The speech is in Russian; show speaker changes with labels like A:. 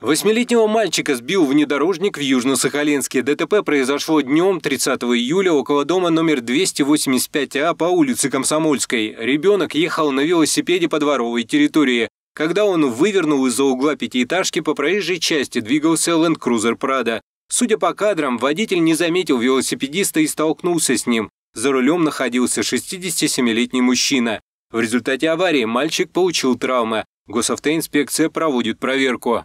A: Восьмилетнего мальчика сбил внедорожник в Южно-Сахалинске. ДТП произошло днем 30 июля около дома номер 285А по улице Комсомольской. Ребенок ехал на велосипеде по дворовой территории. Когда он вывернул из-за угла пятиэтажки, по проезжей части двигался Land Cruiser Prado. Судя по кадрам, водитель не заметил велосипедиста и столкнулся с ним. За рулем находился 67-летний мужчина. В результате аварии мальчик получил травмы. Госавтоинспекция проводит проверку.